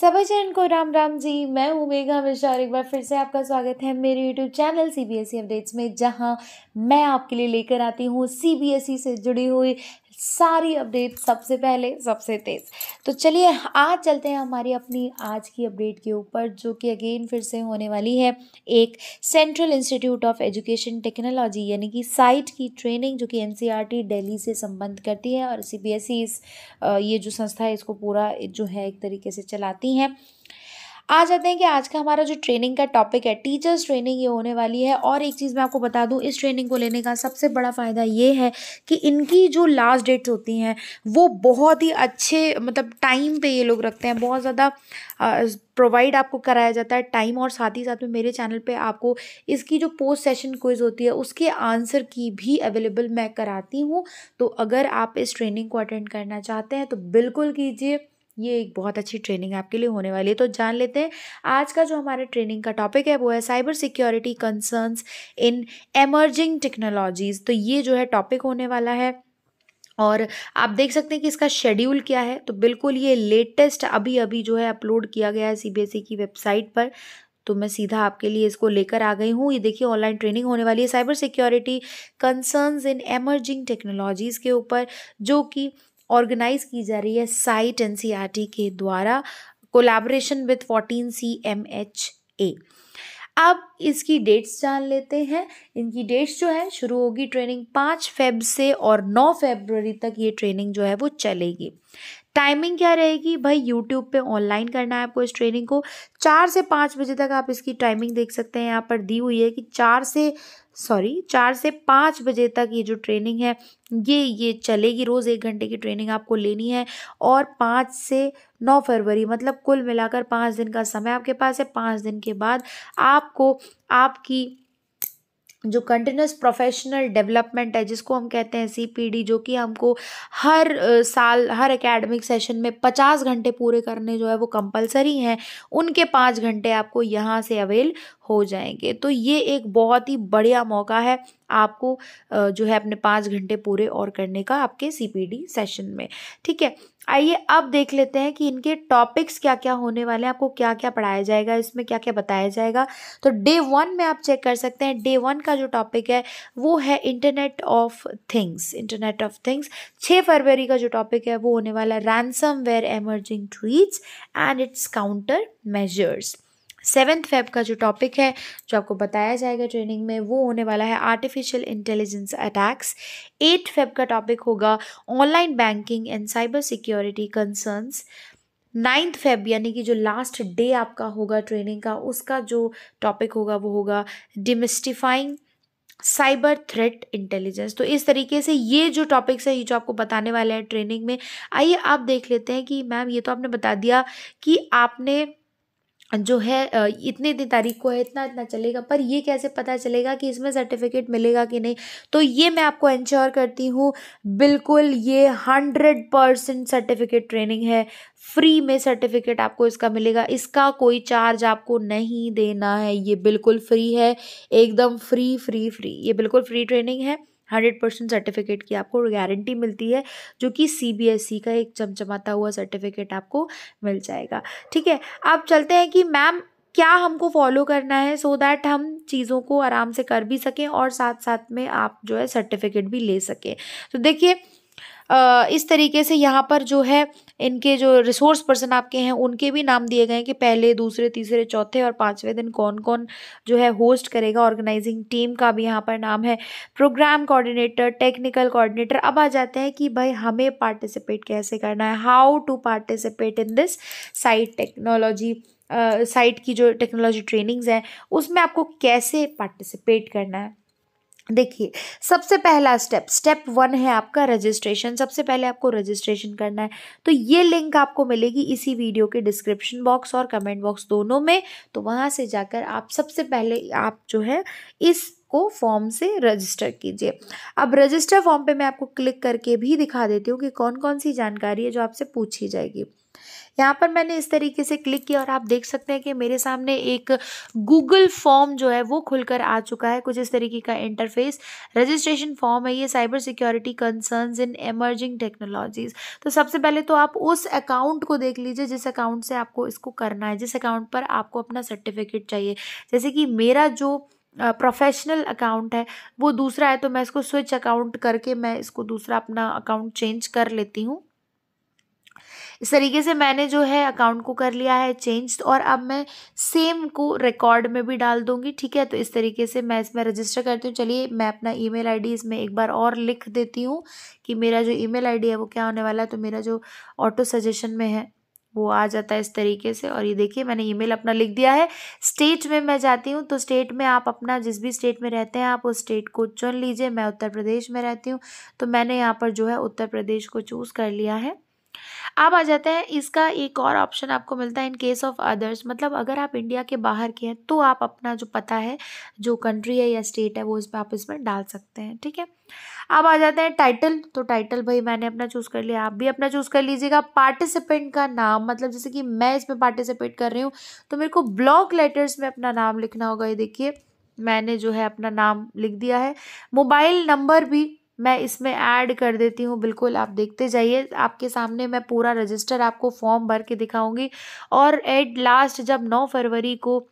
सभी जन को राम राम जी मैं हूँ मेघा मिश्रा और एक बार फिर से आपका स्वागत है मेरे YouTube channel C B S E updates में जहाँ मैं आपके लिए लेकर आती हूँ सी बी एस ई से जुड़ी हुई सारी अपडेट सबसे पहले सबसे तेज़ तो चलिए आज चलते हैं हमारी अपनी आज की अपडेट के ऊपर जो कि अगेन फिर से होने वाली है एक central institute of education technology यानी कि साइट की ट्रेनिंग जो कि एन दिल्ली e से संबंध करती है और सी बी e इस ये जो संस्था है इसको पूरा जो है एक तरीके से चलाती हैं आ जाते हैं कि आज का हमारा जो ट्रेनिंग का टॉपिक है टीचर्स ट्रेनिंग ये होने वाली है और एक चीज़ मैं आपको बता दूँ इस ट्रेनिंग को लेने का सबसे बड़ा फ़ायदा ये है कि इनकी जो लास्ट डेट्स होती हैं वो बहुत ही अच्छे मतलब टाइम पे ये लोग रखते हैं बहुत ज़्यादा प्रोवाइड आपको कराया जाता है टाइम और साथ ही साथ में मेरे चैनल पे आपको इसकी जो पोस्ट सेशन क्विज होती है उसके आंसर की भी अवेलेबल मैं कराती हूँ तो अगर आप इस ट्रेनिंग को अटेंड करना चाहते हैं तो बिल्कुल कीजिए ये एक बहुत अच्छी ट्रेनिंग आपके लिए होने वाली है तो जान लेते हैं आज का जो हमारे ट्रेनिंग का टॉपिक है वो है cyber security concerns in emerging technologies तो ये जो है टॉपिक होने वाला है और आप देख सकते हैं कि इसका शेड्यूल क्या है तो बिल्कुल ये लेटेस्ट अभी अभी जो है अपलोड किया गया है सी e की वेबसाइट पर तो मैं सीधा आपके लिए इसको लेकर आ गई हूँ ये देखिए ऑनलाइन ट्रेनिंग होने वाली है cyber security concerns in emerging technologies के ऊपर जो कि ऑर्गेनाइज की जा रही है साइट एन e के द्वारा collaboration with fourteen C M H A अब इसकी डेट्स जान लेते हैं इनकी डेट्स जो है शुरू होगी ट्रेनिंग पाँच फेब से और नौ फेबररी तक ये ट्रेनिंग जो है वो चलेगी टाइमिंग क्या रहेगी भाई यूट्यूब पे ऑनलाइन करना है आपको इस ट्रेनिंग को चार से पाँच बजे तक आप इसकी टाइमिंग देख सकते हैं यहाँ पर दी हुई है कि चार से सॉरी चार से पाँच बजे तक ये जो ट्रेनिंग है ये ये चलेगी रोज़ एक घंटे की ट्रेनिंग आपको लेनी है और पाँच से नौ फरवरी मतलब कुल मिलाकर पाँच दिन का समय आपके पास है पाँच दिन के बाद आपको आपकी जो कंटिन्यूस प्रोफेशनल डेवलपमेंट है जिसको हम कहते हैं सीपीडी जो कि हमको हर साल हर एकेडमिक सेशन में पचास घंटे पूरे करने जो है वो कंपलसरी हैं उनके पाँच घंटे आपको यहाँ से अवेल हो जाएंगे तो ये एक बहुत ही बढ़िया मौका है आपको जो है अपने पाँच घंटे पूरे और करने का आपके सीपीडी सेशन में ठीक है आइए अब देख लेते हैं कि इनके टॉपिक्स क्या क्या होने वाले हैं आपको क्या क्या पढ़ाया जाएगा इसमें क्या क्या बताया जाएगा तो डे वन में आप चेक कर सकते हैं डे वन का जो टॉपिक है वो है internet of things internet of things छः फरवरी का जो टॉपिक है वो होने वाला है ransomware emerging threats and its counter measures seventh Feb का जो टॉपिक है जो आपको बताया जाएगा ट्रेनिंग में वो होने वाला है artificial intelligence attacks eighth Feb का टॉपिक होगा online banking and cyber security concerns ninth Feb यानी कि जो लास्ट डे आपका होगा ट्रेनिंग का उसका जो टॉपिक होगा वो होगा डिमिस्टिफाइंग साइबर थ्रेट इंटेलिजेंस तो इस तरीके से ये जो टॉपिक्स है ये जो आपको बताने वाले हैं ट्रेनिंग में आइए आप देख लेते हैं कि मैम ये तो आपने बता दिया कि आपने जो है इतने इतनी तारीख को है इतना इतना चलेगा पर ये कैसे पता चलेगा कि इसमें सर्टिफिकेट मिलेगा कि नहीं तो ये मैं आपको इंश्योर करती हूँ बिल्कुल ये हंड्रेड परसेंट सर्टिफिकेट ट्रेनिंग है फ्री में सर्टिफिकेट आपको इसका मिलेगा इसका कोई चार्ज आपको नहीं देना है ये बिल्कुल फ्री है एकदम फ्री फ्री फ्री ये बिल्कुल फ्री ट्रेनिंग है हंड्रेड परसेंट सर्टिफिकेट की आपको गारंटी मिलती है जो कि सी बी एस ई का एक चमचमाता हुआ सर्टिफिकेट आपको मिल जाएगा ठीक है आप चलते हैं कि मैम क्या हमको फॉलो करना है सो so दैट हम चीज़ों को आराम से कर भी सकें और साथ साथ में आप जो है सर्टिफिकेट भी ले सकें तो देखिए इस तरीके से यहाँ पर जो है इनके जो रिसोर्स पर्सन आपके हैं उनके भी नाम दिए गए हैं कि पहले दूसरे तीसरे चौथे और पाँचवें दिन कौन कौन जो है होस्ट करेगा ऑर्गेनाइजिंग टीम का भी यहाँ पर नाम है प्रोग्राम कोऑर्डिनेटर टेक्निकल कोऑर्डिनेटर अब आ जाते हैं कि भाई हमें पार्टिसिपेट कैसे करना है how to participate in this site technology site की जो टेक्नोलॉजी ट्रेनिंग्स हैं उसमें आपको कैसे पार्टिसिपेट करना है देखिए सबसे पहला स्टेप स्टेप वन है आपका रजिस्ट्रेशन सबसे पहले आपको रजिस्ट्रेशन करना है तो ये लिंक आपको मिलेगी इसी वीडियो के डिस्क्रिप्शन बॉक्स और कमेंट बॉक्स दोनों में तो वहाँ से जाकर आप सबसे पहले आप जो है इस को फॉर्म से रजिस्टर कीजिए अब रजिस्टर फॉर्म पे मैं आपको क्लिक करके भी दिखा देती हूँ कि कौन कौन सी जानकारी है जो आपसे पूछी जाएगी यहाँ पर मैंने इस तरीके से क्लिक किया और आप देख सकते हैं कि मेरे सामने एक गूगल फॉर्म जो है वो खुलकर आ चुका है कुछ इस तरीके का इंटरफेस रजिस्ट्रेशन फॉर्म है ये cyber security concerns in emerging technologies तो सबसे पहले तो आप उस अकाउंट को देख लीजिए जिस अकाउंट से आपको इसको करना है जिस अकाउंट पर आपको अपना सर्टिफिकेट चाहिए जैसे कि मेरा जो प्रोफेशनल अकाउंट है वो दूसरा है तो मैं इसको स्विच अकाउंट करके मैं इसको दूसरा अपना अकाउंट चेंज कर लेती हूँ इस तरीके से मैंने जो है अकाउंट को कर लिया है चेंज और अब मैं सेम को रिकॉर्ड में भी डाल दूंगी ठीक है तो इस तरीके से मैं इसमें रजिस्टर करती हूँ चलिए मैं अपना ईमेल आईडी इसमें एक बार और लिख देती हूँ कि मेरा जो ईमेल आईडी है वो क्या होने वाला है तो मेरा जो ऑटो सजेशन में है वो आ जाता है इस तरीके से और ये देखिए मैंने ईमेल अपना लिख दिया है स्टेट में मैं जाती हूँ तो स्टेट में आप अपना जिस भी स्टेट में रहते हैं आप उस स्टेट को चुन लीजिए मैं उत्तर प्रदेश में रहती हूँ तो मैंने यहाँ पर जो है उत्तर प्रदेश को चूज़ कर लिया है अब आ जाते हैं इसका एक और ऑप्शन आपको मिलता है इन केस ऑफ अदर्स मतलब अगर आप इंडिया के बाहर के हैं तो आप अपना जो पता है जो कंट्री है या स्टेट है वो इस पर आप इसमें डाल सकते हैं ठीक है अब आ जाते हैं टाइटल तो टाइटल भाई मैंने अपना चूज़ कर लिया आप भी अपना चूज़ कर लीजिएगा पार्टिसिपेंट का नाम मतलब जैसे कि मैं इसमें पार्टिसिपेट कर रही हूँ तो मेरे को ब्लॉक लेटर्स में अपना नाम लिखना होगा ये देखिए मैंने जो है अपना नाम लिख दिया है मोबाइल नंबर भी मैं इसमें ऐड कर देती हूँ बिल्कुल आप देखते जाइए आपके सामने मैं पूरा रजिस्टर आपको फॉर्म भर के दिखाऊंगी और एट लास्ट जब नौ फरवरी को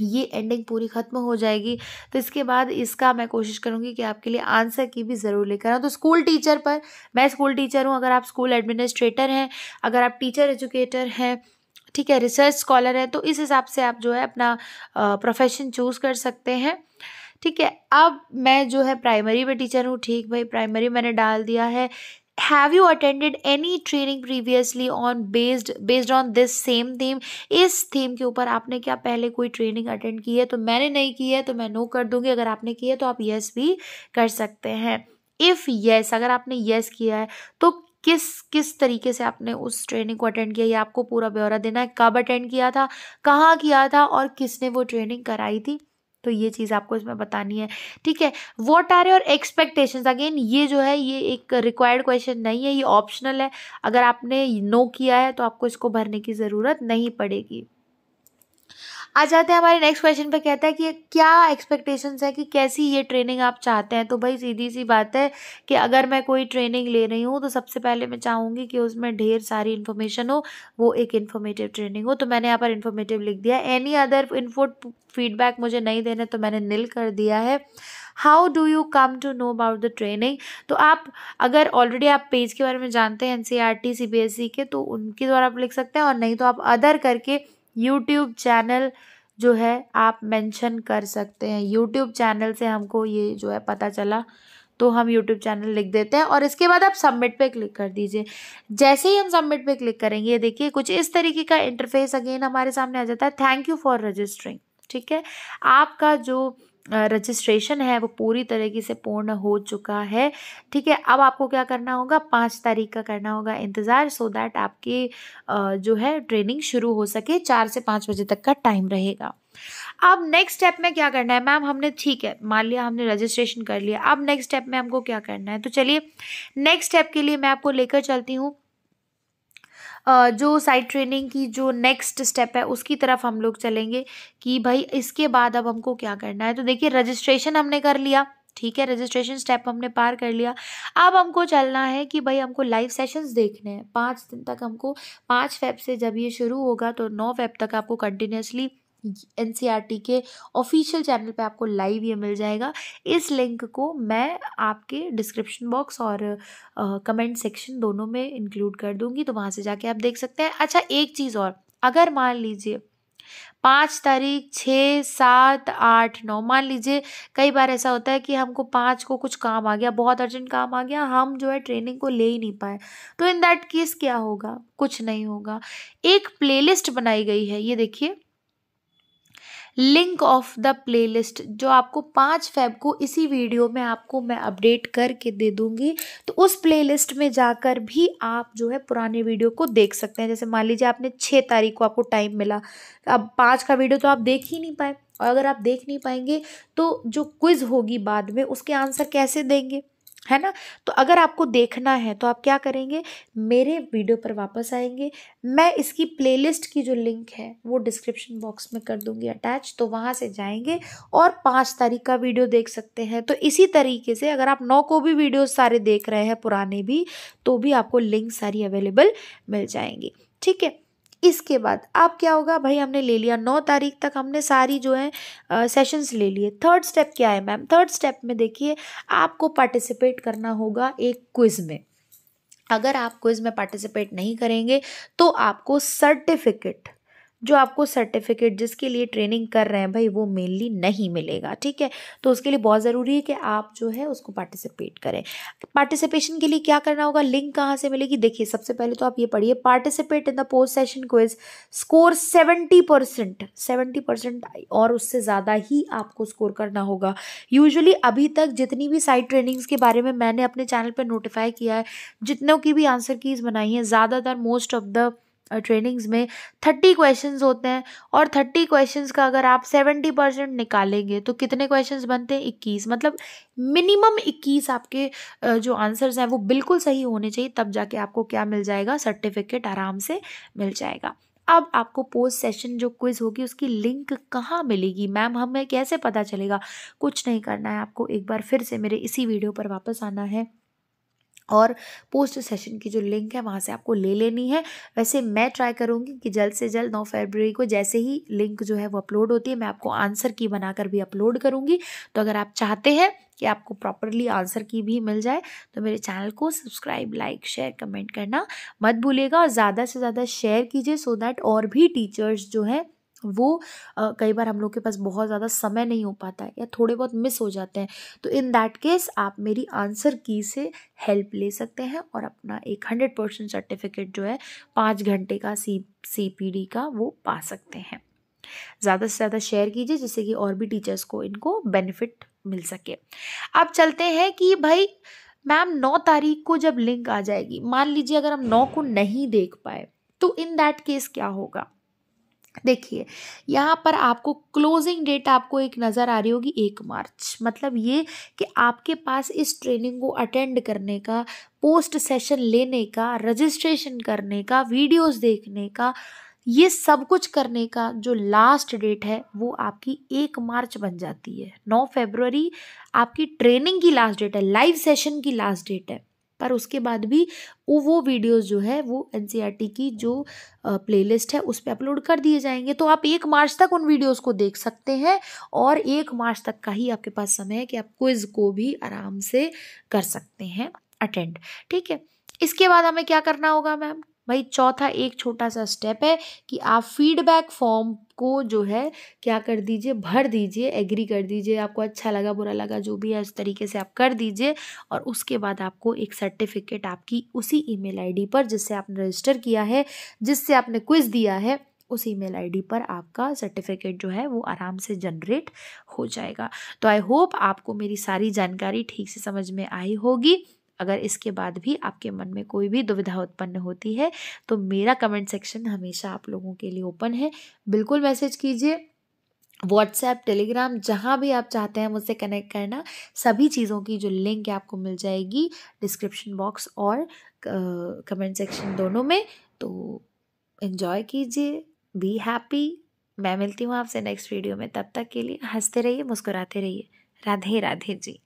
ये एंडिंग पूरी ख़त्म हो जाएगी तो इसके बाद इसका मैं कोशिश करूँगी कि आपके लिए आंसर की भी ज़रूर लेकर आऊँ तो स्कूल टीचर पर मैं स्कूल टीचर हूँ अगर आप स्कूल एडमिनिस्ट्रेटर हैं अगर आप टीचर एजुकेटर हैं ठीक है रिसर्च स्कॉलर है तो इस हिसाब से आप जो है अपना प्रोफेशन चूज़ कर सकते हैं ठीक है अब मैं जो है प्राइमरी में टीचर हूँ ठीक भाई प्राइमरी मैंने डाल दिया है have you attended any training previously on based based on this same theme इस थीम के ऊपर आपने क्या पहले कोई ट्रेनिंग अटेंड की है तो मैंने नहीं की है तो मैं नो कर दूंगी अगर आपने की है तो आप येस भी कर सकते हैं इफ़ येस अगर आपने येस किया है तो किस किस तरीके से आपने उस ट्रेनिंग को अटेंड किया ये आपको पूरा ब्यौरा देना है कब अटेंड किया था कहाँ किया था और किसने वो ट्रेनिंग कराई थी तो ये चीज़ आपको इसमें बतानी है ठीक है what are your expectations again ये जो है ये एक रिक्वायर्ड क्वेश्चन नहीं है ये ऑप्शनल है अगर आपने नो किया है तो आपको इसको भरने की ज़रूरत नहीं पड़ेगी आ जाते हैं हमारे नेक्स्ट क्वेश्चन पे कहता है कि क्या एक्सपेक्टेशंस है कि कैसी ये ट्रेनिंग आप चाहते हैं तो भाई सीधी सी बात है कि अगर मैं कोई ट्रेनिंग ले रही हूँ तो सबसे पहले मैं चाहूँगी कि उसमें ढेर सारी इन्फॉर्मेशन हो वो एक इन्फॉर्मेटिव ट्रेनिंग हो तो मैंने यहाँ पर इन्फॉर्मेटिव लिख दिया एनी अदर इन्फो फीडबैक मुझे नहीं देने तो मैंने नील कर दिया है how do you come to know about the training तो आप अगर ऑलरेडी आप पेज के बारे में जानते हैं N C R T C B S E के तो उनके द्वारा आप लिख सकते हैं और नहीं तो आप अदर करके यूट्यूब चैनल जो है आप मेंशन कर सकते हैं यूट्यूब चैनल से हमको ये जो है पता चला तो हम यूट्यूब चैनल लिख देते हैं और इसके बाद आप सबमिट पे क्लिक कर दीजिए जैसे ही हम सबमिट पे क्लिक करेंगे ये देखिए कुछ इस तरीके का इंटरफेस अगेन हमारे सामने आ जाता है थैंक यू फॉर रजिस्टरिंग ठीक है आपका जो रजिस्ट्रेशन है वो पूरी तरीके से पूर्ण हो चुका है ठीक है अब आपको क्या करना होगा पाँच तारीख का करना होगा इंतज़ार सो दैट आपकी जो है ट्रेनिंग शुरू हो सके चार से पाँच बजे तक का टाइम रहेगा अब नेक्स्ट स्टेप में क्या करना है मैम हमने ठीक है मान लिया हमने रजिस्ट्रेशन कर लिया अब नेक्स्ट स्टेप में हमको क्या करना है तो चलिए नेक्स्ट स्टेप के लिए मैं आपको लेकर चलती हूँ जो साइड ट्रेनिंग की जो नेक्स्ट स्टेप है उसकी तरफ हम लोग चलेंगे कि भाई इसके बाद अब हमको क्या करना है तो देखिए रजिस्ट्रेशन हमने कर लिया ठीक है रजिस्ट्रेशन स्टेप हमने पार कर लिया अब हमको चलना है कि भाई हमको लाइव सेशंस देखने हैं पाँच दिन तक हमको पाँच फेब से जब ये शुरू होगा तो नौ फेब तक आपको कंटिन्यूसली एन e के ऑफिशियल चैनल पे आपको लाइव ये मिल जाएगा इस लिंक को मैं आपके डिस्क्रिप्शन बॉक्स और कमेंट सेक्शन दोनों में इंक्लूड कर दूंगी तो वहाँ से जाके आप देख सकते हैं अच्छा एक चीज़ और अगर मान लीजिए पाँच तारीख छः सात आठ नौ मान लीजिए कई बार ऐसा होता है कि हमको पाँच को कुछ काम आ गया बहुत अर्जेंट काम आ गया हम जो है ट्रेनिंग को ले ही नहीं पाए तो इन दैट केस क्या होगा कुछ नहीं होगा एक प्लेलिस्ट बनाई गई है ये देखिए लिंक ऑफ द प्लेलिस्ट जो आपको पाँच फेब को इसी वीडियो में आपको मैं अपडेट करके दे दूँगी तो उस प्लेलिस्ट में जाकर भी आप जो है पुराने वीडियो को देख सकते हैं जैसे मान लीजिए आपने छः तारीख को आपको टाइम मिला अब पाँच का वीडियो तो आप देख ही नहीं पाए और अगर आप देख नहीं पाएंगे तो जो क्विज़ होगी बाद में उसके आंसर कैसे देंगे है ना तो अगर आपको देखना है तो आप क्या करेंगे मेरे वीडियो पर वापस आएंगे मैं इसकी प्लेलिस्ट की जो लिंक है वो डिस्क्रिप्शन बॉक्स में कर दूंगी अटैच तो वहाँ से जाएंगे और पाँच तारीख का वीडियो देख सकते हैं तो इसी तरीके से अगर आप नौ को भी वीडियो सारे देख रहे हैं पुराने भी तो भी आपको लिंक सारी अवेलेबल मिल जाएंगी ठीक है इसके बाद आप क्या होगा भाई हमने ले लिया नौ तारीख तक हमने सारी जो है सेशंस ले लिए थर्ड स्टेप क्या है मैम थर्ड स्टेप में देखिए आपको पार्टिसिपेट करना होगा एक क्विज़ में अगर आप क्विज़ में पार्टिसिपेट नहीं करेंगे तो आपको सर्टिफिकेट जो आपको सर्टिफिकेट जिसके लिए ट्रेनिंग कर रहे हैं भाई वो मेनली नहीं मिलेगा ठीक है तो उसके लिए बहुत ज़रूरी है कि आप जो है उसको पार्टिसिपेट करें पार्टिसिपेशन के लिए क्या करना होगा लिंक कहाँ से मिलेगी देखिए सबसे पहले तो आप ये पढ़िए participate in the post session quiz score seventy percent seventy percent और उससे ज़्यादा ही आपको स्कोर करना होगा यूजली अभी तक जितनी भी साइड ट्रेनिंग्स के बारे में मैंने अपने चैनल पर नोटिफाई किया है जितनों की भी आंसर कीज बनाई है ज़्यादातर मोस्ट ऑफ द ट्रेनिंग्स में थर्टी क्वेश्चंस होते हैं और थर्टी क्वेश्चंस का अगर आप सेवेंटी परसेंट निकालेंगे तो कितने क्वेश्चंस बनते हैं इक्कीस मतलब मिनिमम इक्कीस आपके जो आंसर्स हैं वो बिल्कुल सही होने चाहिए तब जाके आपको क्या मिल जाएगा सर्टिफिकेट आराम से मिल जाएगा अब आपको पोस्ट सेशन जो क्विज़ होगी उसकी लिंक कहाँ मिलेगी मैम हमें कैसे पता चलेगा कुछ नहीं करना है आपको एक बार फिर से मेरे इसी वीडियो पर वापस आना है और पोस्ट सेशन की जो लिंक है वहाँ से आपको ले लेनी है वैसे मैं ट्राई करूँगी कि जल्द से जल्द नौ फरवरी को जैसे ही लिंक जो है वो अपलोड होती है मैं आपको आंसर की बनाकर भी अपलोड करूँगी तो अगर आप चाहते हैं कि आपको प्रॉपरली आंसर की भी मिल जाए तो मेरे चैनल को सब्सक्राइब लाइक शेयर कमेंट करना मत भूलिएगा और ज़्यादा से ज़्यादा शेयर कीजिए सो दैट और भी टीचर्स जो हैं वो आ, कई बार हम लोग के पास बहुत ज़्यादा समय नहीं हो पाता है या थोड़े बहुत मिस हो जाते हैं तो इन दैट केस आप मेरी आंसर की से हेल्प ले सकते हैं और अपना एक हंड्रेड परसेंट सर्टिफिकेट जो है पाँच घंटे का सी सी पी डी का वो पा सकते हैं ज़्यादा से ज़्यादा शेयर कीजिए जिससे कि और भी टीचर्स को इनको बेनिफिट मिल सके अब चलते हैं कि भाई मैम नौ तारीख को जब लिंक आ जाएगी मान लीजिए अगर हम नौ को नहीं देख पाए तो इन दैट केस क्या होगा देखिए यहाँ पर आपको क्लोजिंग डेट आपको एक नज़र आ रही होगी एक मार्च मतलब ये कि आपके पास इस ट्रेनिंग को अटेंड करने का पोस्ट सेशन लेने का रजिस्ट्रेशन करने का वीडियोस देखने का ये सब कुछ करने का जो लास्ट डेट है वो आपकी एक मार्च बन जाती है नौ फेबररी आपकी ट्रेनिंग की लास्ट डेट है लाइव सेशन की लास्ट डेट है पर उसके बाद भी वो वीडियोस जो है वो एन e की जो प्लेलिस्ट है उस पर अपलोड कर दिए जाएंगे तो आप एक मार्च तक उन वीडियोस को देख सकते हैं और एक मार्च तक का ही आपके पास समय है कि आप क्विज़ को भी आराम से कर सकते हैं अटेंड ठीक है इसके बाद हमें क्या करना होगा मैम भाई चौथा एक छोटा सा स्टेप है कि आप फीडबैक फॉर्म को जो है क्या कर दीजिए भर दीजिए एग्री कर दीजिए आपको अच्छा लगा बुरा लगा जो भी है उस तरीके से आप कर दीजिए और उसके बाद आपको एक सर्टिफिकेट आपकी उसी ईमेल आईडी पर जिससे आपने रजिस्टर किया है जिससे आपने क्विज़ दिया है उस ईमेल आईडी पर आपका सर्टिफिकेट जो है वो आराम से जनरेट हो जाएगा तो आई होप आपको मेरी सारी जानकारी ठीक से समझ में आई होगी अगर इसके बाद भी आपके मन में कोई भी दुविधा उत्पन्न होती है तो मेरा कमेंट सेक्शन हमेशा आप लोगों के लिए ओपन है बिल्कुल मैसेज कीजिए व्हाट्सएप टेलीग्राम जहाँ भी आप चाहते हैं मुझसे कनेक्ट करना सभी चीज़ों की जो लिंक है आपको मिल जाएगी डिस्क्रिप्शन बॉक्स और कमेंट सेक्शन दोनों में तो इन्जॉय कीजिए बी हैप्पी मैं मिलती हूँ आपसे नेक्स्ट वीडियो में तब तक के लिए हंसते रहिए मुस्कुराते रहिए राधे राधे जी